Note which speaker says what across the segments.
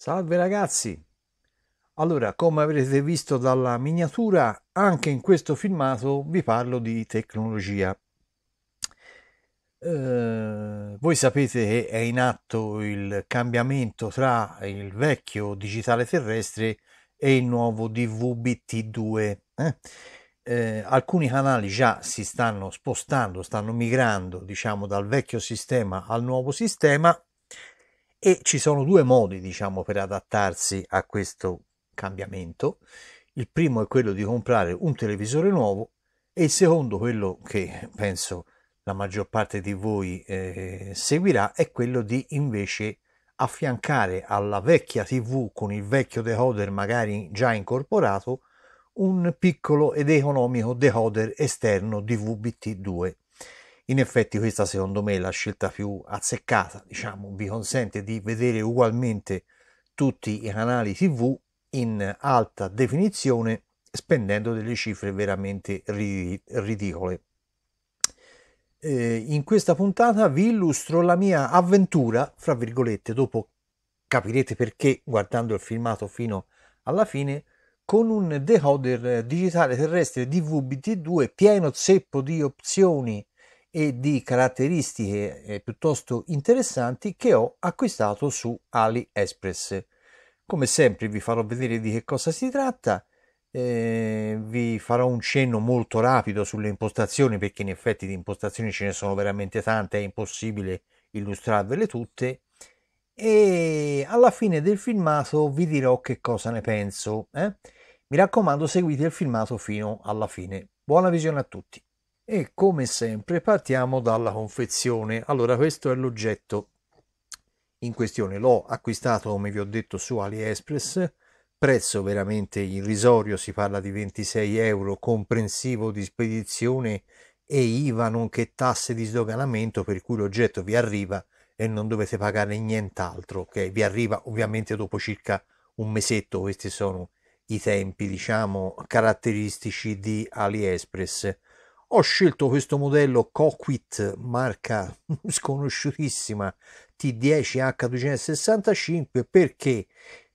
Speaker 1: Salve ragazzi! Allora, come avrete visto dalla miniatura, anche in questo filmato vi parlo di tecnologia. Eh, voi sapete che è in atto il cambiamento tra il vecchio digitale terrestre e il nuovo DVB-T2. Eh? Eh, alcuni canali già si stanno spostando, stanno migrando diciamo dal vecchio sistema al nuovo sistema e ci sono due modi, diciamo, per adattarsi a questo cambiamento. Il primo è quello di comprare un televisore nuovo e il secondo, quello che penso la maggior parte di voi eh, seguirà, è quello di invece affiancare alla vecchia TV con il vecchio decoder magari già incorporato un piccolo ed economico decoder esterno DVB-T2. In effetti questa secondo me è la scelta più azzeccata, diciamo, vi consente di vedere ugualmente tutti i canali TV in alta definizione spendendo delle cifre veramente ridicole. Eh, in questa puntata vi illustro la mia avventura, fra virgolette, dopo capirete perché guardando il filmato fino alla fine, con un decoder digitale terrestre DVB-T2 pieno zeppo di opzioni e di caratteristiche eh, piuttosto interessanti che ho acquistato su AliExpress. Come sempre vi farò vedere di che cosa si tratta, eh, vi farò un cenno molto rapido sulle impostazioni perché in effetti di impostazioni ce ne sono veramente tante, è impossibile illustrarvele tutte e alla fine del filmato vi dirò che cosa ne penso. Eh? Mi raccomando seguite il filmato fino alla fine. Buona visione a tutti! e come sempre partiamo dalla confezione. Allora questo è l'oggetto in questione, l'ho acquistato come vi ho detto su AliExpress, prezzo veramente irrisorio, si parla di 26 euro comprensivo di spedizione e IVA nonché tasse di sdoganamento per cui l'oggetto vi arriva e non dovete pagare nient'altro, ok? Vi arriva ovviamente dopo circa un mesetto, questi sono i tempi diciamo caratteristici di AliExpress. Ho scelto questo modello Coquit, marca sconosciutissima T10H265 perché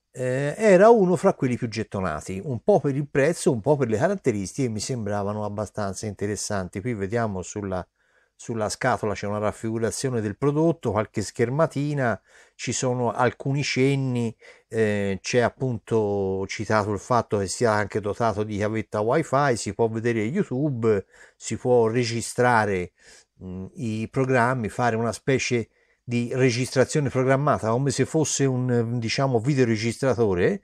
Speaker 1: eh, era uno fra quelli più gettonati, un po' per il prezzo, un po' per le caratteristiche mi sembravano abbastanza interessanti. Qui vediamo sulla sulla scatola c'è una raffigurazione del prodotto, qualche schermatina, ci sono alcuni cenni, eh, c'è appunto citato il fatto che sia anche dotato di chiavetta wifi, si può vedere YouTube, si può registrare mh, mm, i programmi, fare una specie di registrazione programmata come se fosse un diciamo videoregistratore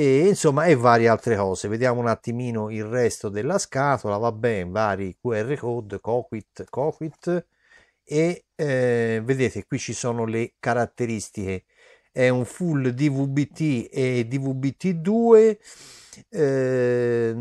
Speaker 1: e insomma e varie altre cose vediamo un attimino il resto della scatola va bene vari QR code coquit coquit e eh, vedete qui ci sono le caratteristiche è un full DVB-T e DVB-T2 eh,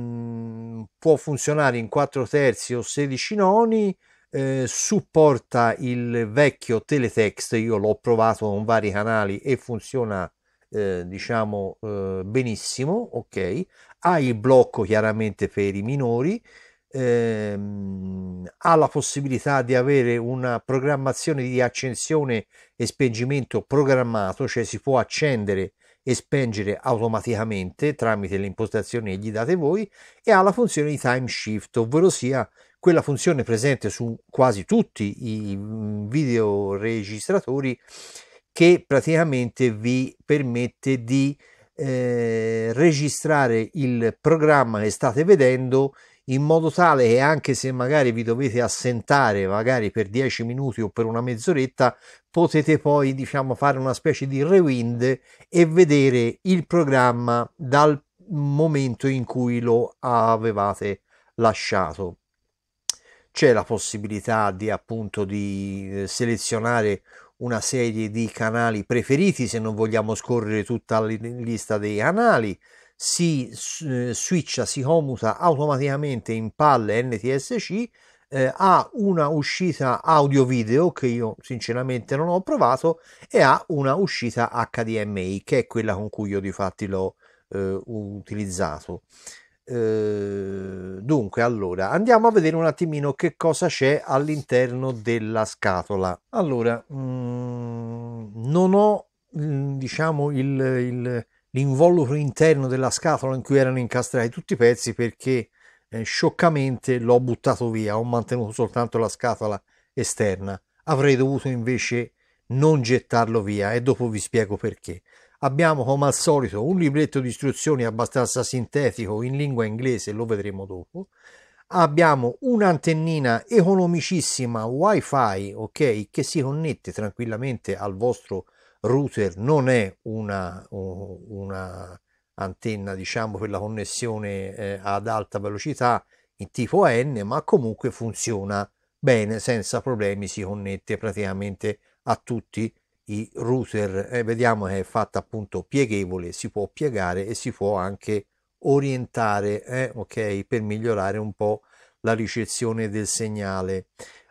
Speaker 1: può funzionare in 4 terzi o 16 noni eh, supporta il vecchio teletext io l'ho provato con vari canali e funziona eh, diciamo eh, benissimo, ok? Ha il blocco chiaramente per i minori, ehm, ha la possibilità di avere una programmazione di accensione e spengimento programmato, cioè si può accendere e spengere automaticamente tramite le impostazioni che gli date voi e ha la funzione di time shift, ovvero sia quella funzione presente su quasi tutti i mm, videoregistratori che praticamente vi permette di eh, registrare il programma che state vedendo in modo tale che anche se magari vi dovete assentare magari per 10 minuti o per una mezz'oretta potete poi diciamo fare una specie di rewind e vedere il programma dal momento in cui lo avevate lasciato c'è la possibilità di appunto di eh, selezionare una serie di canali preferiti se non vogliamo scorrere tutta la lista dei canali si eh, switcha, si commuta automaticamente in palle NTSC eh, ha una uscita audio video che io sinceramente non ho provato e ha una uscita HDMI che è quella con cui io di fatti l'ho eh, utilizzato Ehm, dunque, allora andiamo a vedere un attimino che cosa c'è all'interno della scatola. Allora, mh, mm, non ho mm, diciamo il, il, l'involucro interno della scatola in cui erano incastrati tutti i pezzi perché eh, scioccamente l'ho buttato via, ho mantenuto soltanto la scatola esterna. Avrei dovuto invece non gettarlo via e dopo vi spiego perché. Abbiamo come al solito un libretto di istruzioni abbastanza sintetico in lingua inglese, lo vedremo dopo. Abbiamo un'antennina economicissima wifi, ok, che si connette tranquillamente al vostro router, non è una, una antenna diciamo per la connessione eh, ad alta velocità in tipo N, ma comunque funziona bene, senza problemi si connette praticamente a tutti i i router eh, vediamo che è fatta appunto pieghevole si può piegare e si può anche orientare eh, ok per migliorare un po la ricezione del segnale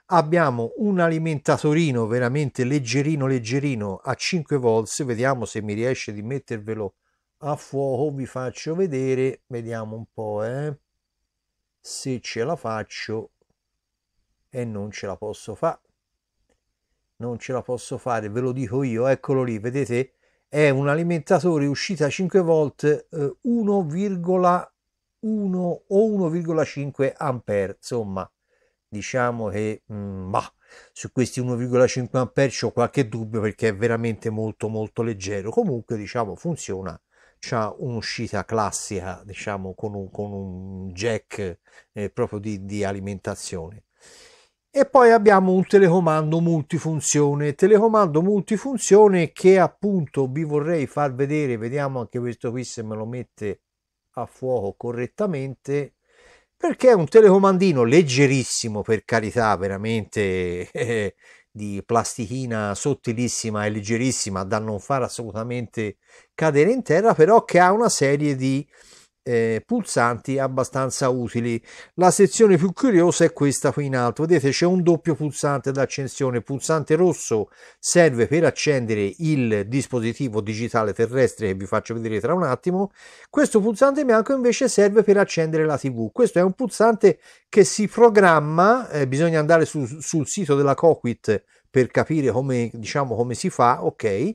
Speaker 1: abbiamo un alimentatorino veramente leggerino leggerino a 5 volts vediamo se mi riesce di mettervelo a fuoco vi faccio vedere vediamo un po eh, se ce la faccio e non ce la posso fare non ce la posso fare, ve lo dico io, eccolo lì, vedete? È un alimentatore uscita 5 volt eh, 1,1 o 1,5 ampere, insomma, diciamo che ma mm, su questi 1,5 ampere ho qualche dubbio perché è veramente molto molto leggero, comunque diciamo funziona ha un'uscita classica diciamo con un, con un jack eh, proprio di, di alimentazione e poi abbiamo un telecomando multifunzione telecomando multifunzione che appunto vi vorrei far vedere vediamo anche questo qui se me lo mette a fuoco correttamente perché è un telecomandino leggerissimo per carità veramente eh, di plastichina sottilissima e leggerissima da non far assolutamente cadere in terra però che ha una serie di eh, pulsanti abbastanza utili. La sezione più curiosa è questa qui in alto, vedete c'è un doppio pulsante d'accensione, il pulsante rosso serve per accendere il dispositivo digitale terrestre che vi faccio vedere tra un attimo, questo pulsante bianco invece serve per accendere la tv, questo è un pulsante che si programma, eh, bisogna andare su, sul sito della Coquit per capire come, diciamo, come si fa, ok,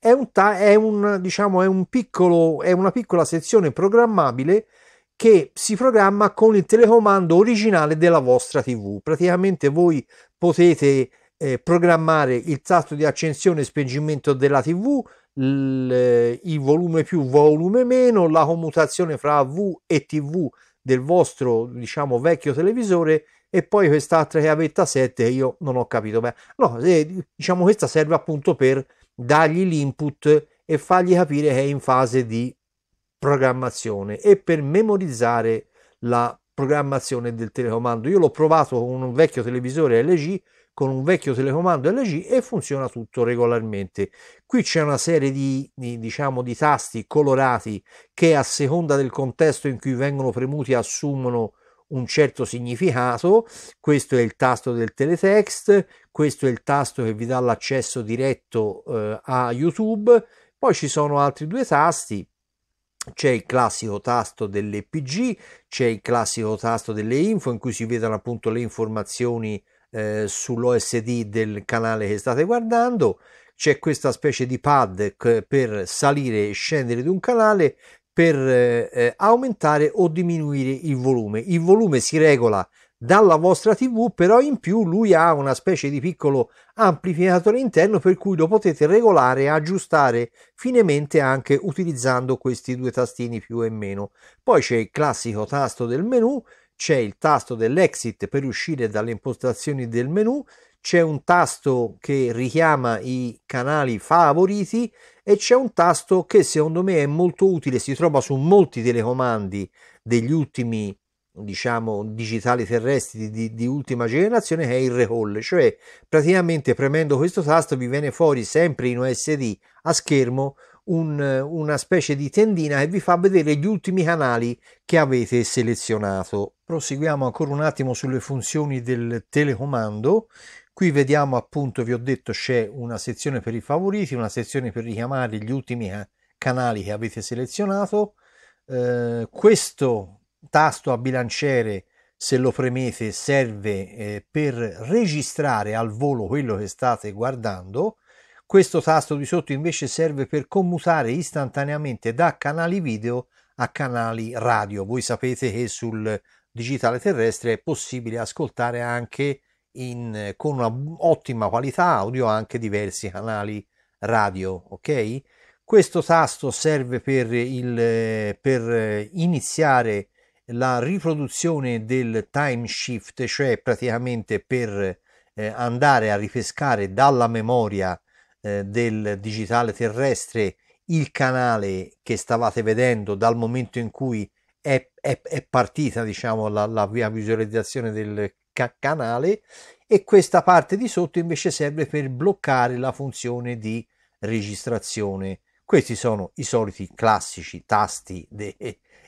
Speaker 1: è, un ta- è, un, diciamo, è, un piccolo, è una piccola sezione programmabile che si programma con il telecomando originale della vostra TV. Praticamente voi potete eh, programmare il tasto di accensione e spegnimento della TV, l- il volume più, volume meno, la commutazione fra V e TV del vostro diciamo vecchio televisore e poi quest'altra chiavetta 7 che io non ho capito bene. No, eh, diciamo questa serve appunto per dargli l'input e fargli capire che è in fase di programmazione e per memorizzare la programmazione del telecomando. Io l'ho provato con un vecchio televisore LG, con un vecchio telecomando LG e funziona tutto regolarmente. Qui c'è una serie di, di, diciamo, di tasti colorati che a seconda del contesto in cui vengono premuti assumono un certo significato, questo è il tasto del teletext, questo è il tasto che vi dà l'accesso diretto eh, a YouTube, poi ci sono altri due tasti, c'è il classico tasto dell'EPG, c'è il classico tasto delle info in cui si vedono appunto le informazioni eh, sull'OSD del canale che state guardando, c'è questa specie di pad per salire e scendere di un canale per eh, eh, aumentare o diminuire il volume. Il volume si regola dalla vostra TV, però in più lui ha una specie di piccolo amplificatore interno per cui lo potete regolare e aggiustare finemente anche utilizzando questi due tastini più e meno. Poi c'è il classico tasto del menu, c'è il tasto dell'exit per uscire dalle impostazioni del menu c'è un tasto che richiama i canali favoriti e c'è un tasto che secondo me è molto utile, si trova su molti telecomandi degli ultimi diciamo digitali terrestri di, di ultima generazione che è il recall cioè praticamente premendo questo tasto vi viene fuori sempre in OSD a schermo un, una specie di tendina che vi fa vedere gli ultimi canali che avete selezionato proseguiamo ancora un attimo sulle funzioni del telecomando Qui vediamo appunto, vi ho detto, c'è una sezione per i favoriti, una sezione per richiamare gli ultimi eh, canali che avete selezionato. Eh, questo tasto a bilanciere, se lo premete, serve eh, per registrare al volo quello che state guardando. Questo tasto di sotto invece serve per commutare istantaneamente da canali video a canali radio. Voi sapete che sul digitale terrestre è possibile ascoltare anche in, con ottima qualità audio anche diversi canali radio, ok? Questo tasto serve per, il, per iniziare la riproduzione del time shift, cioè praticamente per eh, andare a ripescare dalla memoria eh, del digitale terrestre il canale che stavate vedendo dal momento in cui è, è, è partita diciamo la, la visualizzazione del canale e questa parte di sotto invece serve per bloccare la funzione di registrazione. Questi sono i soliti classici tasti de,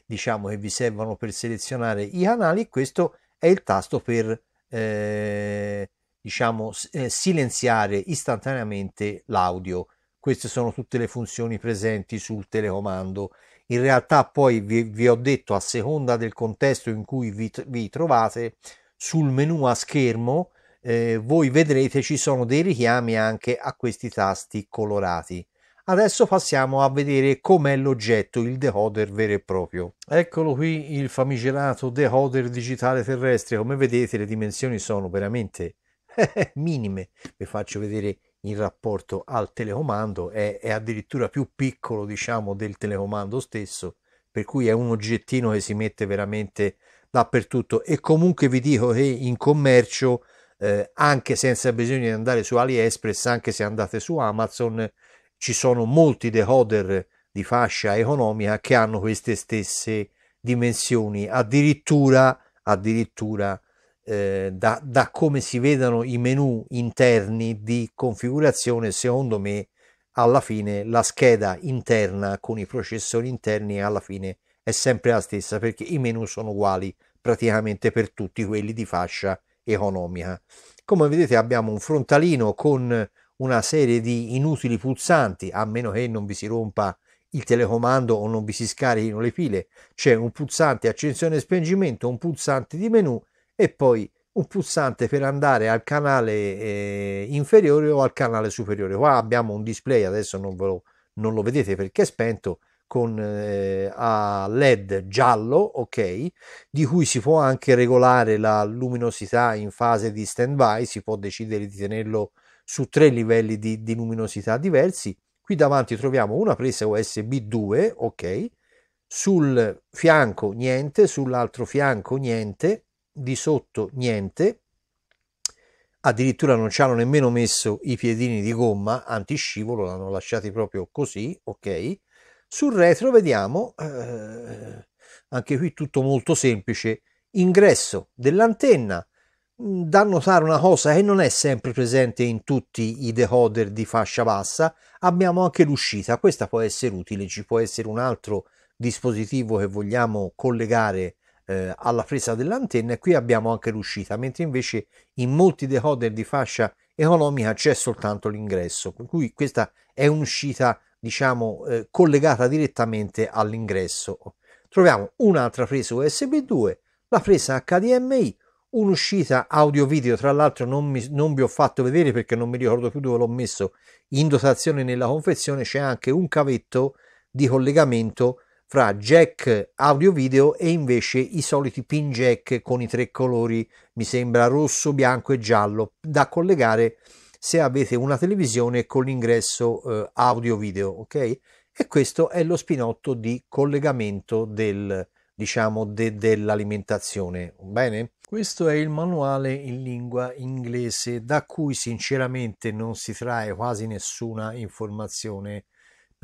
Speaker 1: diciamo che vi servono per selezionare i canali. Questo è il tasto per eh, diciamo eh, silenziare istantaneamente l'audio. Queste sono tutte le funzioni presenti sul telecomando. In realtà poi vi, vi ho detto a seconda del contesto in cui vi, vi trovate sul menu a schermo eh, voi vedrete ci sono dei richiami anche a questi tasti colorati. Adesso passiamo a vedere com'è l'oggetto, il decoder vero e proprio. Eccolo qui il famigerato decoder digitale terrestre. Come vedete le dimensioni sono veramente eh, minime. Vi faccio vedere in rapporto al telecomando, è, è addirittura più piccolo diciamo del telecomando stesso per cui è un oggettino che si mette veramente dappertutto e comunque vi dico che in commercio eh, anche senza bisogno di andare su AliExpress, anche se andate su Amazon, ci sono molti decoder di fascia economica che hanno queste stesse dimensioni, addirittura, addirittura eh, da, da, come si vedono i menu interni di configurazione, secondo me alla fine la scheda interna con i processori interni alla fine è sempre la stessa perché i menu sono uguali praticamente per tutti quelli di fascia economica. Come vedete abbiamo un frontalino con una serie di inutili pulsanti a meno che non vi si rompa il telecomando o non vi si scarichino le pile. C'è un pulsante accensione e spengimento, un pulsante di menu e poi un pulsante per andare al canale eh, inferiore o al canale superiore. Qua abbiamo un display, adesso non, lo, non lo vedete perché è spento, con eh, a LED giallo, ok, di cui si può anche regolare la luminosità in fase di stand-by, si può decidere di tenerlo su tre livelli di, di luminosità diversi. Qui davanti troviamo una presa USB 2, ok, sul fianco niente, sull'altro fianco niente, di sotto niente, addirittura non ci hanno nemmeno messo i piedini di gomma antiscivolo, l'hanno lasciati proprio così, ok? Sul retro vediamo, eh, anche qui tutto molto semplice, ingresso dell'antenna, da notare una cosa che non è sempre presente in tutti i decoder di fascia bassa, abbiamo anche l'uscita, questa può essere utile, ci può essere un altro dispositivo che vogliamo collegare eh, alla presa dell'antenna e qui abbiamo anche l'uscita, mentre invece in molti decoder di fascia economica c'è soltanto l'ingresso, per cui questa è un'uscita diciamo eh, collegata direttamente all'ingresso. Troviamo un'altra presa USB 2, la presa HDMI, un'uscita audio video tra l'altro non, mi, non vi ho fatto vedere perché non mi ricordo più dove l'ho messo in dotazione nella confezione c'è anche un cavetto di collegamento fra jack audio video e invece i soliti pin jack con i tre colori mi sembra rosso bianco e giallo da collegare se avete una televisione con l'ingresso eh, audio video ok e questo è lo spinotto di collegamento del diciamo de, dell'alimentazione bene questo è il manuale in lingua inglese da cui sinceramente non si trae quasi nessuna informazione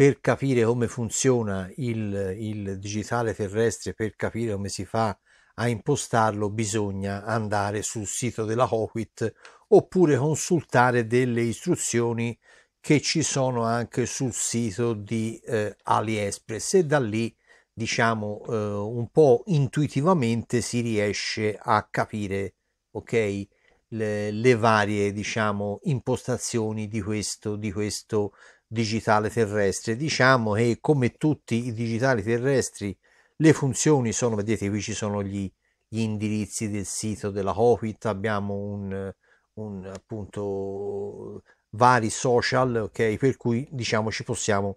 Speaker 1: per capire come funziona il, il, digitale terrestre, per capire come si fa a impostarlo, bisogna andare sul sito della Hoquit oppure consultare delle istruzioni che ci sono anche sul sito di eh, AliExpress e da lì diciamo eh, un po' intuitivamente si riesce a capire ok le, le varie diciamo impostazioni di questo di questo digitale terrestre. Diciamo che come tutti i digitali terrestri le funzioni sono, vedete qui ci sono gli, gli indirizzi del sito della Covid, abbiamo un, un appunto vari social, ok, per cui diciamo ci possiamo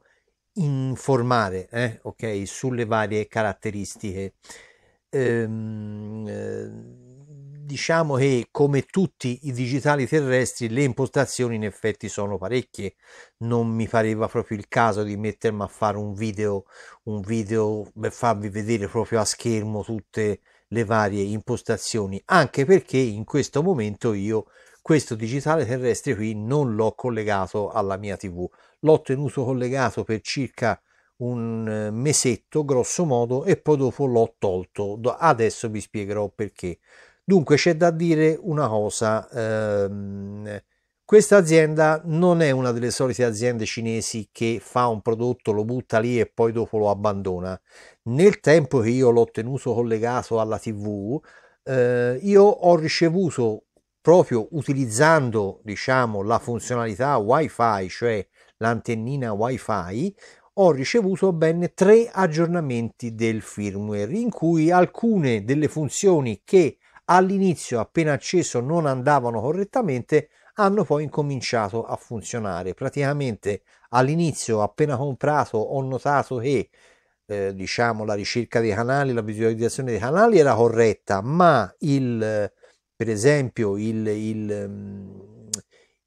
Speaker 1: informare, eh, ok, sulle varie caratteristiche. Ehm, eh, diciamo che come tutti i digitali terrestri le impostazioni in effetti sono parecchie non mi pareva proprio il caso di mettermi a fare un video un video per farvi vedere proprio a schermo tutte le varie impostazioni anche perché in questo momento io questo digitale terrestre qui non l'ho collegato alla mia tv l'ho tenuto collegato per circa un eh, mesetto grosso modo e poi dopo l'ho tolto adesso vi spiegherò perché Dunque c'è da dire una cosa, ehm, questa azienda non è una delle solite aziende cinesi che fa un prodotto, lo butta lì e poi dopo lo abbandona. Nel tempo che io l'ho tenuto collegato alla TV, eh, io ho ricevuto proprio utilizzando diciamo la funzionalità wifi, cioè l'antennina wifi, ho ricevuto ben tre aggiornamenti del firmware in cui alcune delle funzioni che all'inizio appena acceso non andavano correttamente, hanno poi incominciato a funzionare. Praticamente all'inizio appena comprato ho notato che eh, diciamo la ricerca dei canali, la visualizzazione dei canali era corretta, ma il per esempio il, il, mm,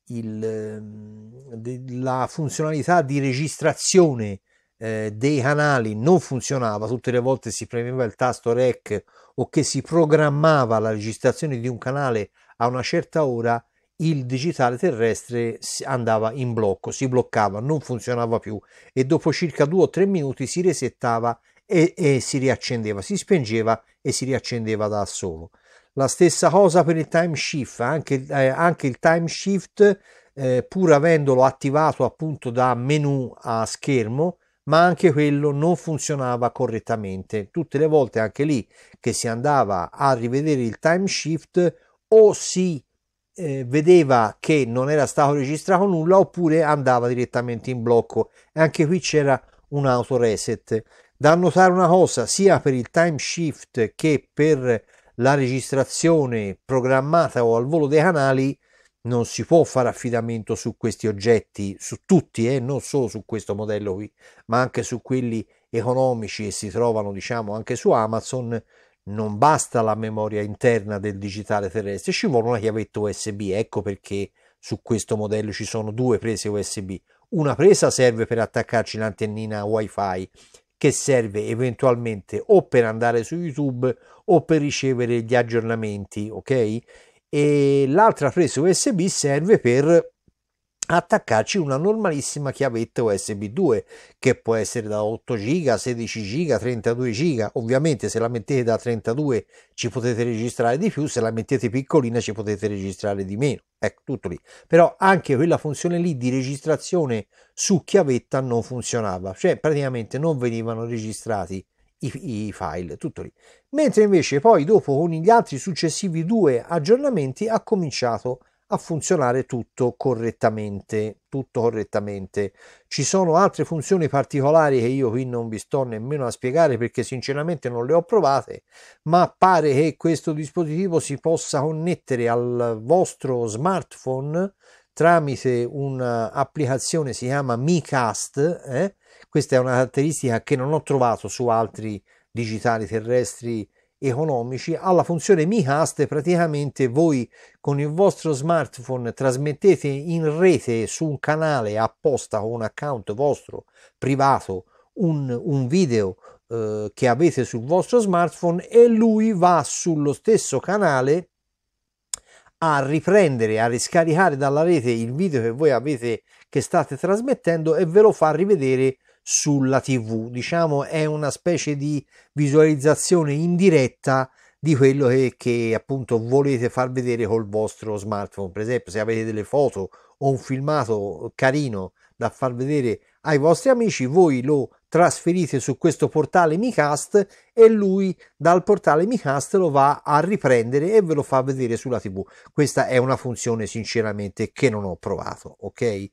Speaker 1: il, mm, la funzionalità di registrazione eh, dei canali non funzionava, tutte le volte si premeva il tasto REC o che si programmava la registrazione di un canale a una certa ora, il digitale terrestre andava in blocco, si bloccava, non funzionava più e dopo circa due o tre minuti si resettava e, e si riaccendeva, si spengeva e si riaccendeva da solo. La stessa cosa per il time shift, anche, eh, anche il time shift, eh, pur avendolo attivato appunto da menu a schermo, ma anche quello non funzionava correttamente. Tutte le volte anche lì che si andava a rivedere il time shift o si eh, vedeva che non era stato registrato nulla oppure andava direttamente in blocco e anche qui c'era un auto reset. Da notare una cosa, sia per il time shift che per la registrazione programmata o al volo dei canali, non si può fare affidamento su questi oggetti, su tutti, eh, non solo su questo modello qui, ma anche su quelli economici e si trovano diciamo anche su Amazon, non basta la memoria interna del digitale terrestre, ci vuole una chiavetta USB, ecco perché su questo modello ci sono due prese USB. Una presa serve per attaccarci l'antennina WiFi che serve eventualmente o per andare su YouTube o per ricevere gli aggiornamenti, ok? e l'altra presa USB serve per attaccarci una normalissima chiavetta USB 2 che può essere da 8 giga, 16 giga, 32 giga. Ovviamente se la mettete da 32 ci potete registrare di più, se la mettete piccolina ci potete registrare di meno. Ecco, tutto lì. Però anche quella funzione lì di registrazione su chiavetta non funzionava, cioè praticamente non venivano registrati i, i file, tutto lì. Mentre invece poi dopo con gli altri successivi due aggiornamenti ha cominciato a funzionare tutto correttamente, tutto correttamente. Ci sono altre funzioni particolari che io qui non vi sto nemmeno a spiegare perché sinceramente non le ho provate, ma pare che questo dispositivo si possa connettere al vostro smartphone tramite un'applicazione si chiama MiCast, eh? questa è una caratteristica che non ho trovato su altri digitali terrestri economici, alla funzione MiCast praticamente voi con il vostro smartphone trasmettete in rete su un canale apposta con un account vostro privato un, un video eh, che avete sul vostro smartphone e lui va sullo stesso canale a riprendere, a riscaricare dalla rete il video che voi avete che state trasmettendo e ve lo fa rivedere sulla TV. Diciamo è una specie di visualizzazione indiretta di quello che, che, appunto volete far vedere col vostro smartphone. Per esempio, se avete delle foto o un filmato carino da far vedere ai vostri amici, voi lo trasferite su questo portale Micast e lui dal portale Micast lo va a riprendere e ve lo fa vedere sulla TV. Questa è una funzione sinceramente che non ho provato, ok?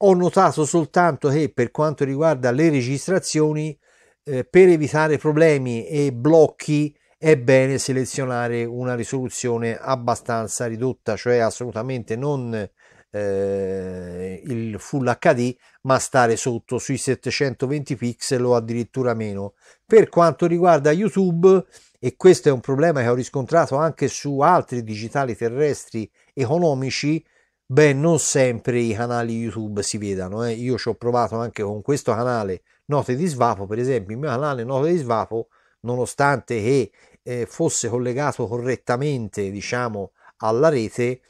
Speaker 1: Ho notato soltanto che per quanto riguarda le registrazioni, eh, per evitare problemi e blocchi, è bene selezionare una risoluzione abbastanza ridotta, cioè assolutamente non eh, il Full HD, ma stare sotto sui 720 pixel o addirittura meno. Per quanto riguarda YouTube, e questo è un problema che ho riscontrato anche su altri digitali terrestri economici, beh, non sempre i canali YouTube si vedano. Eh. Io ci ho provato anche con questo canale Note di Svapo, per esempio, il mio canale Note di Svapo, nonostante che eh, fosse collegato correttamente, diciamo, alla rete,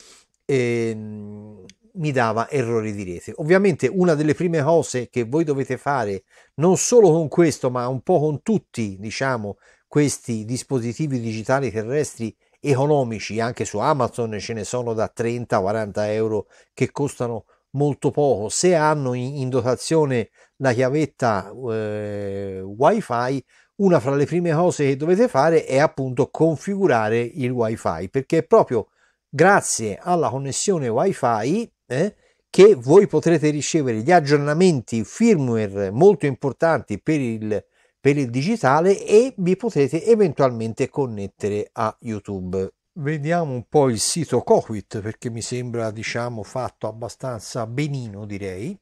Speaker 1: eh, mi dava errori di rete. Ovviamente una delle prime cose che voi dovete fare, non solo con questo, ma un po' con tutti, diciamo, questi dispositivi digitali terrestri economici, anche su Amazon ce ne sono da 30-40 euro che costano molto poco. Se hanno in dotazione la chiavetta eh, WiFi, una fra le prime cose che dovete fare è appunto configurare il WiFi, perché proprio grazie alla connessione WiFi eh, che voi potrete ricevere gli aggiornamenti firmware molto importanti per il, per il digitale e vi potrete eventualmente connettere a YouTube. Vediamo un po' il sito Coquit perché mi sembra diciamo fatto abbastanza benino direi.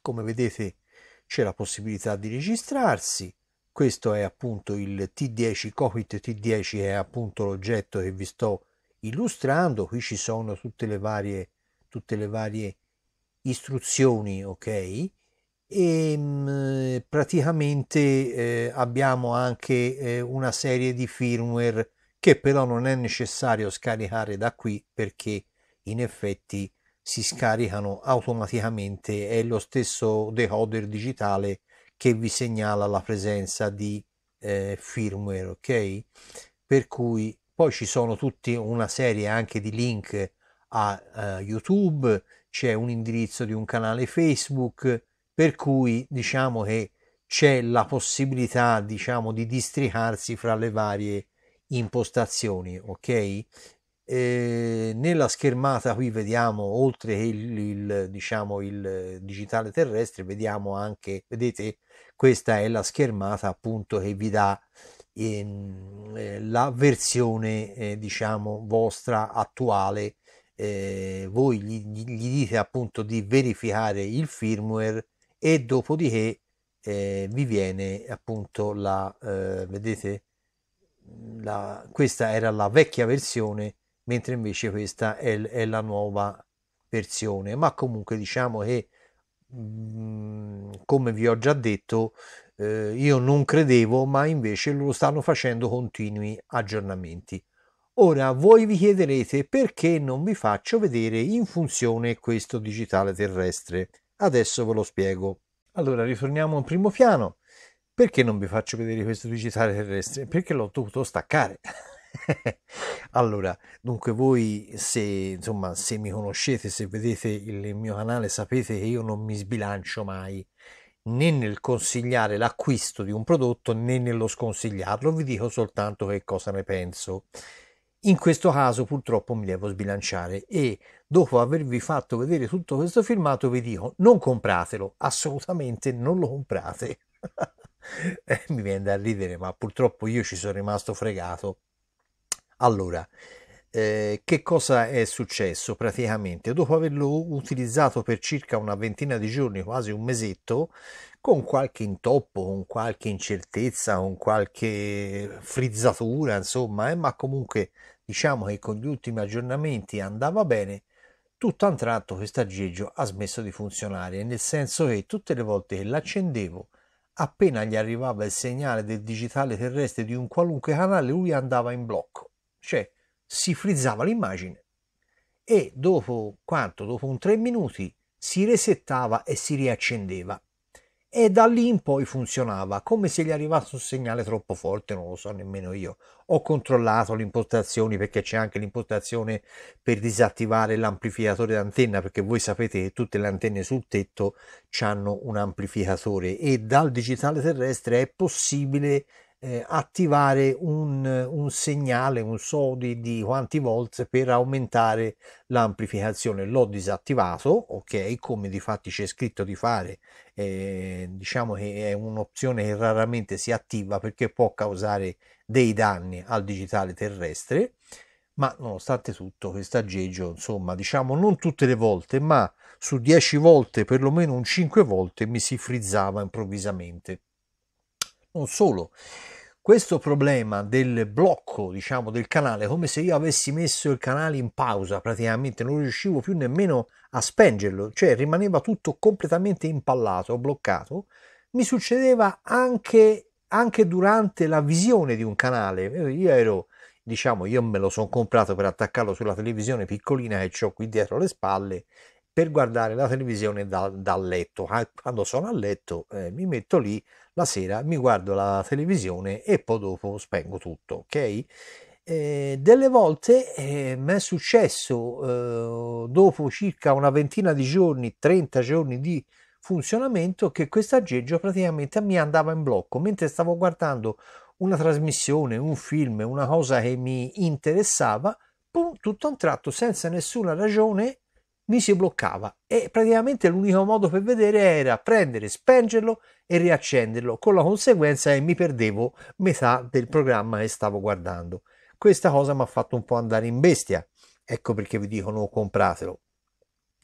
Speaker 1: Come vedete c'è la possibilità di registrarsi. Questo è appunto il T10 Coquit T10 è appunto l'oggetto che vi sto illustrando. Qui ci sono tutte le varie tutte le varie istruzioni, ok? E ehm, praticamente eh, abbiamo anche eh, una serie di firmware che però non è necessario scaricare da qui perché in effetti si scaricano automaticamente è lo stesso decoder digitale che vi segnala la presenza di eh, firmware ok per cui poi ci sono tutti una serie anche di link a eh, YouTube, c'è un indirizzo di un canale Facebook, per cui diciamo che c'è la possibilità diciamo di districarsi fra le varie impostazioni, ok? Eh, nella schermata qui vediamo oltre il, il, diciamo il digitale terrestre vediamo anche vedete questa è la schermata appunto che vi dà ehm, eh, la versione eh, diciamo vostra attuale eh, voi gli, gli, dite appunto di verificare il firmware e dopodiché eh, vi viene appunto la eh, vedete la, questa era la vecchia versione mentre invece questa è, è la nuova versione ma comunque diciamo che mh, mm, come vi ho già detto eh, io non credevo ma invece lo stanno facendo continui aggiornamenti Ora voi vi chiederete perché non vi faccio vedere in funzione questo digitale terrestre. Adesso ve lo spiego. Allora ritorniamo in primo piano. Perché non vi faccio vedere questo digitale terrestre? Perché l'ho dovuto staccare. allora, dunque voi se, insomma, se mi conoscete, se vedete il mio canale, sapete che io non mi sbilancio mai né nel consigliare l'acquisto di un prodotto né nello sconsigliarlo, vi dico soltanto che cosa ne penso. In questo caso purtroppo mi devo sbilanciare e dopo avervi fatto vedere tutto questo filmato vi dico non compratelo, assolutamente non lo comprate. Eh, mi viene da ridere ma purtroppo io ci sono rimasto fregato. Allora, eh, che cosa è successo praticamente? Dopo averlo utilizzato per circa una ventina di giorni, quasi un mesetto, con qualche intoppo, con qualche incertezza, con qualche frizzatura, insomma, eh, ma comunque diciamo che con gli ultimi aggiornamenti andava bene, tutto a un tratto questo aggeggio ha smesso di funzionare, nel senso che tutte le volte che l'accendevo, appena gli arrivava il segnale del digitale terrestre di un qualunque canale, lui andava in blocco. Cioè, si frizzava l'immagine e dopo quanto? Dopo un tre minuti si resettava e si riaccendeva e da lì in poi funzionava come se gli arrivasse un segnale troppo forte non lo so nemmeno io ho controllato le impostazioni perché c'è anche l'impostazione per disattivare l'amplificatore d'antenna perché voi sapete che tutte le antenne sul tetto hanno un amplificatore e dal digitale terrestre è possibile eh, attivare un, un, segnale, un sodi di quanti volt per aumentare l'amplificazione. L'ho disattivato, ok, come di fatti c'è scritto di fare, eh, diciamo che è un'opzione che raramente si attiva perché può causare dei danni al digitale terrestre, ma nonostante tutto questo aggeggio, insomma, diciamo non tutte le volte, ma su 10 volte perlomeno un 5 volte mi si frizzava improvvisamente. Non solo, questo problema del blocco, diciamo, del canale, come se io avessi messo il canale in pausa praticamente, non riuscivo più nemmeno a spengerlo, cioè rimaneva tutto completamente impallato, bloccato, mi succedeva anche, anche durante la visione di un canale. Eh, io ero, diciamo, io me lo sono comprato per attaccarlo sulla televisione piccolina che ho qui dietro le spalle per guardare la televisione da, dal letto. Quando sono a letto eh, mi metto lì, la sera mi guardo la televisione e poi dopo spengo tutto, ok? Eh, delle volte eh, mi è successo eh, dopo circa una ventina di giorni, 30 giorni di funzionamento che questo aggeggio praticamente mi andava in blocco mentre stavo guardando una trasmissione, un film, una cosa che mi interessava, pum, tutto a un tratto senza nessuna ragione mi si bloccava e praticamente l'unico modo per vedere era prendere, spengerlo e riaccenderlo, con la conseguenza che eh, mi perdevo metà del programma che stavo guardando. Questa cosa mi ha fatto un po' andare in bestia, ecco perché vi dicono compratelo.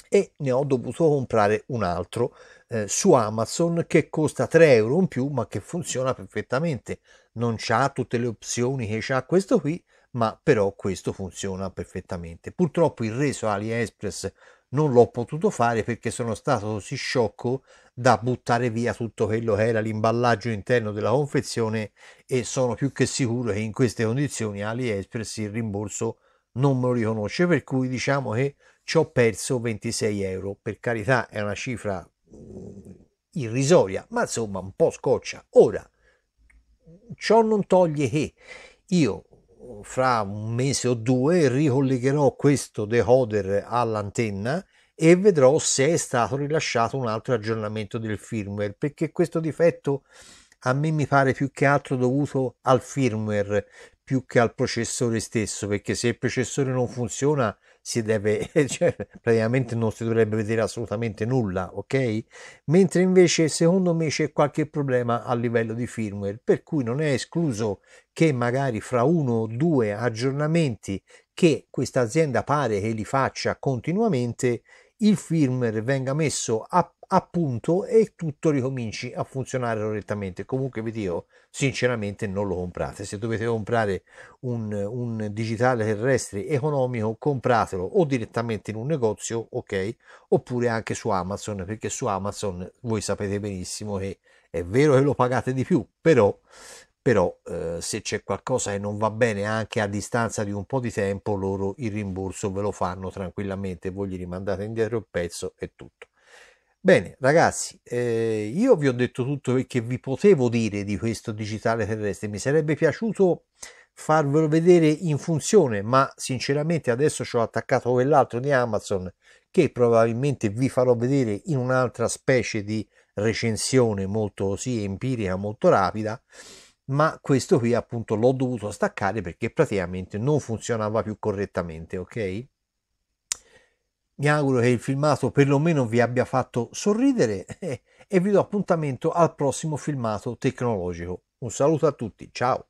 Speaker 1: E ne ho dovuto comprare un altro eh, su Amazon che costa 3 euro in più ma che funziona perfettamente. Non ha tutte le opzioni che ha questo qui, ma però questo funziona perfettamente. Purtroppo il reso AliExpress non l'ho potuto fare perché sono stato così sciocco da buttare via tutto quello che era l'imballaggio interno della confezione e sono più che sicuro che in queste condizioni AliExpress il rimborso non me lo riconosce per cui diciamo che ci ho perso 26 euro per carità è una cifra mm, irrisoria ma insomma un po' scoccia ora ciò non toglie che io fra un mese o due ricollegherò questo decoder all'antenna e vedrò se è stato rilasciato un altro aggiornamento del firmware perché questo difetto a me mi pare più che altro dovuto al firmware più che al processore stesso perché se il processore non funziona si deve eh, cioè, praticamente non si dovrebbe vedere assolutamente nulla ok mentre invece secondo me c'è qualche problema a livello di firmware per cui non è escluso che magari fra uno o due aggiornamenti che questa azienda pare che li faccia continuamente, il firmware venga messo a, a punto e tutto ricominci a funzionare correttamente. Comunque vi dico, sinceramente non lo comprate. Se dovete comprare un, un digitale terrestre economico, compratelo o direttamente in un negozio, ok, oppure anche su Amazon, perché su Amazon voi sapete benissimo che è vero che lo pagate di più, però però eh, se c'è qualcosa che non va bene anche a distanza di un po' di tempo loro il rimborso ve lo fanno tranquillamente voi gli rimandate indietro il pezzo e tutto bene ragazzi eh, io vi ho detto tutto che vi potevo dire di questo digitale terrestre mi sarebbe piaciuto farvelo vedere in funzione ma sinceramente adesso ci ho attaccato quell'altro di Amazon che probabilmente vi farò vedere in un'altra specie di recensione molto sì empirica molto rapida ma questo qui appunto l'ho dovuto staccare perché praticamente non funzionava più correttamente ok mi auguro che il filmato perlomeno vi abbia fatto sorridere e vi do appuntamento al prossimo filmato tecnologico un saluto a tutti ciao